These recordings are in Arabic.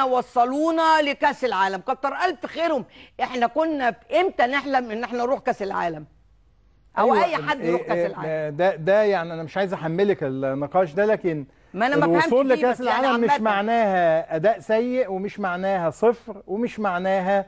وصلونا لكاس العالم كتر الف خيرهم احنا كنا امتى نحلم ان احنا نروح كاس العالم او أيوة. اي حد يروح كاس إيه، إيه، العالم إيه، ده ده يعني انا مش عايز احملك النقاش ده لكن ما انا ما الوصول لكاس يعني العالم يعني مش معناها اداء سيء ومش معناها صفر ومش معناها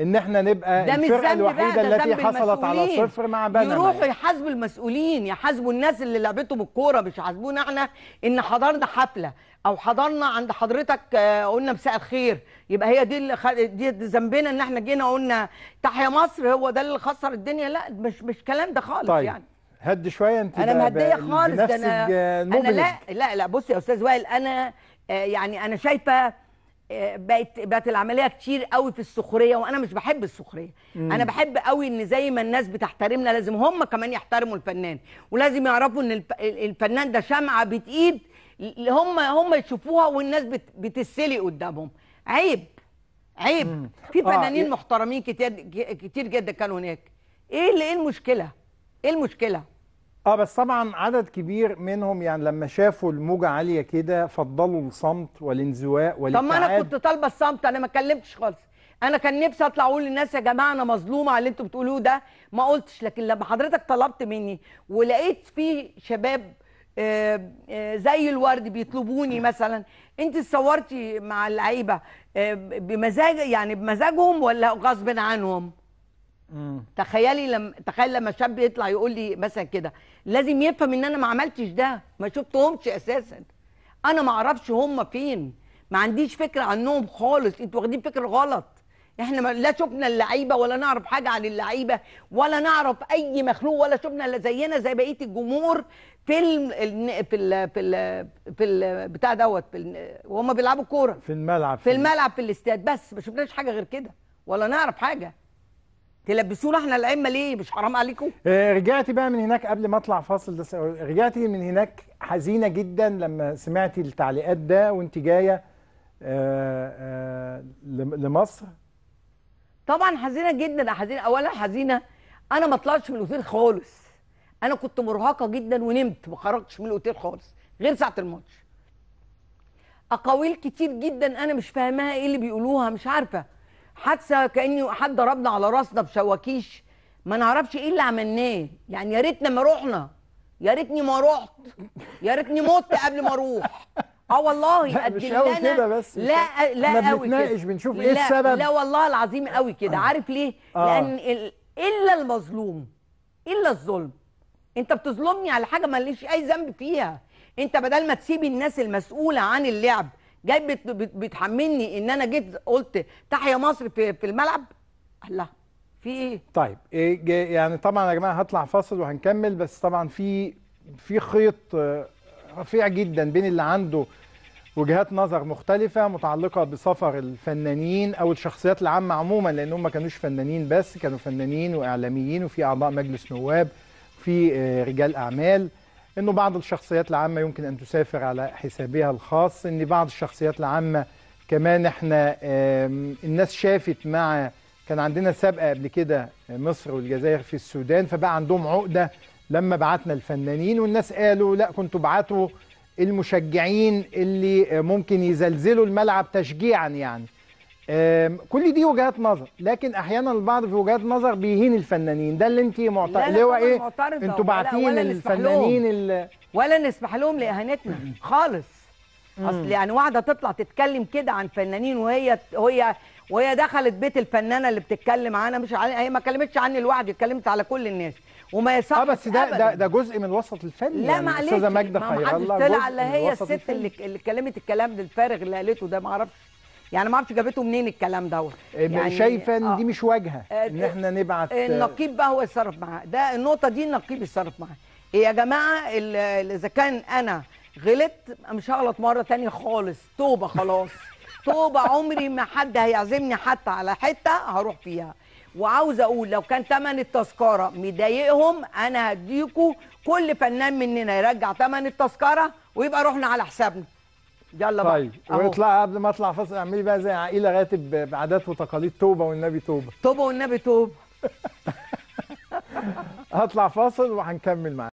ان احنا نبقى ده الفرقه الوحيده التي حصلت على صفر مع بنما يروحوا يحاسبوا المسؤولين يحاسبوا الناس اللي لعبتهم الكوره مش يحاسبونا احنا ان حضرنا حفله او حضرنا عند حضرتك آه، قلنا مساء الخير يبقى هي دي اللي خ... دي ذنبنا ان احنا جينا قلنا تحيا مصر هو ده اللي خسر الدنيا لا مش مش كلام ده خالص طيب. يعني هد شويه انت انا مهديه خالص ده انا انا لا لا لا بص يا استاذ وائل انا آه، يعني انا شايفه بقت بقت العمليه كتير قوي في السخريه وانا مش بحب السخريه مم. انا بحب قوي ان زي ما الناس بتحترمنا لازم هم كمان يحترموا الفنان ولازم يعرفوا ان الفنان ده شمعه بتقيد هم هم يشوفوها والناس بتسلي قدامهم عيب عيب مم. في آه، فنانين آه. محترمين كتير كتير جدا كانوا هناك ايه اللي ايه المشكله ايه المشكله اه بس طبعا عدد كبير منهم يعني لما شافوا الموجه عاليه كده فضلوا الصمت والانزواء والابتعاد طب ما انا كنت طالبه الصمت انا ما اتكلمتش خالص انا كان نفسي اطلع اقول للناس يا جماعه انا مظلومه على اللي انتوا بتقولوه ده ما قلتش لكن لما حضرتك طلبت مني ولقيت في شباب آه، آه، زي الورد بيطلبوني مثلا انت اتصورتي مع اللعيبه آه، بمزاج يعني بمزاجهم ولا غصب عنهم تخيلي لما تخيل لما شاب يطلع يقول لي مثلا كده لازم يفهم ان انا ما عملتش ده ما شفتهمش اساسا انا ما اعرفش هم فين ما عنديش فكره عنهم خالص انتوا واخدين فكره غلط احنا لا شفنا اللعيبه ولا نعرف حاجه عن اللعيبه ولا نعرف اي مخلوق ولا شفنا الا زينا زي بقيه الجمهور في الـ في الـ في الـ في الـ بتاع دوت وهم بيلعبوا كوره في الملعب في الملعب في الاستاد بس ما شفناش حاجه غير كده ولا نعرف حاجه تلبسونا احنا الائمه ليه مش حرام عليكم آه، رجعتي بقى من هناك قبل ما اطلع فاصل ده رجعتي من هناك حزينه جدا لما سمعتي التعليقات ده وانت جايه آه، آه، لمصر طبعا حزينه جدا حزينه اولا حزينه انا ما طلعتش من الاوتيل خالص انا كنت مرهقه جدا ونمت ما خرجتش من الاوتيل خالص غير ساعه الماتش اقاويل كتير جدا انا مش فاهماها ايه اللي بيقولوها مش عارفه حادثه كاني حد ضربنا على راسنا بشواكيش ما نعرفش ايه اللي عملناه يعني يا ريتنا ما رحنا يا ريتني ما رحت يا ريتني مت قبل ما اروح اه والله قد ايه كده بس لا لا قوي كده بنشوف ايه السبب لا والله العظيم قوي كده آه. عارف ليه آه. لان الا المظلوم الا الظلم انت بتظلمني على حاجه ماليش اي ذنب فيها انت بدل ما تسيب الناس المسؤوله عن اللعب جاي بتحملني ان انا جيت قلت تحيا مصر في, في الملعب الله في ايه طيب إيه، يعني طبعا يا جماعه هطلع فاصل وهنكمل بس طبعا في في خيط آه، رفيع جدا بين اللي عنده وجهات نظر مختلفة متعلقة بسفر الفنانين أو الشخصيات العامة عموما لأن هم ما كانوش فنانين بس كانوا فنانين وإعلاميين وفي أعضاء مجلس نواب في آه، رجال أعمال انه بعض الشخصيات العامه يمكن ان تسافر على حسابها الخاص ان بعض الشخصيات العامه كمان احنا الناس شافت مع كان عندنا سابقه قبل كده آه، مصر والجزائر في السودان فبقى عندهم عقده لما بعتنا الفنانين والناس قالوا لا كنتوا بعتوا المشجعين اللي آه، ممكن يزلزلوا الملعب تشجيعا يعني كل دي وجهات نظر لكن احيانا البعض في وجهات نظر بيهين الفنانين ده اللي انت معترضه اللي هو ايه انتوا باعتين الفنانين ولا, ولا نسمح لهم لاهانتنا خالص اصل يعني واحده تطلع تتكلم كده عن فنانين وهي وهي وهي دخلت بيت الفنانه اللي بتتكلم عنها مش عن... هي ما كلمتش عني لوحدي اتكلمت على كل الناس وما يصحش اه بس ده ده, ده جزء من الوسط الفني لا يعني معلش استاذه ماجده خير الله طلع اللي هي الست اللي اللي اتكلمت الكلام ده الفارغ اللي قالته ده ما اعرفش يعني ما اعرفش جابته منين الكلام دوت إيه، يعني شايفه ان آه. دي مش واجهه آه، ان احنا نبعت آه، النقيب بقى هو يتصرف معاه ده النقطه دي النقيب يتصرف معاه إيه يا جماعه اذا كان انا غلطت مش هغلط مره تانية خالص توبه خلاص توبه عمري ما حد هيعزمني حتى على حته هروح فيها وعاوز اقول لو كان ثمن التذكره مضايقهم انا هديكوا كل فنان مننا يرجع ثمن التذكره ويبقى رحنا على حسابنا يلا طيب بقى طيب قبل ما اطلع فاصل اعملي بقى زي عقيله راتب بعادات وتقاليد توبه والنبي توبه توبه والنبي توبه هطلع فاصل وهنكمل معاك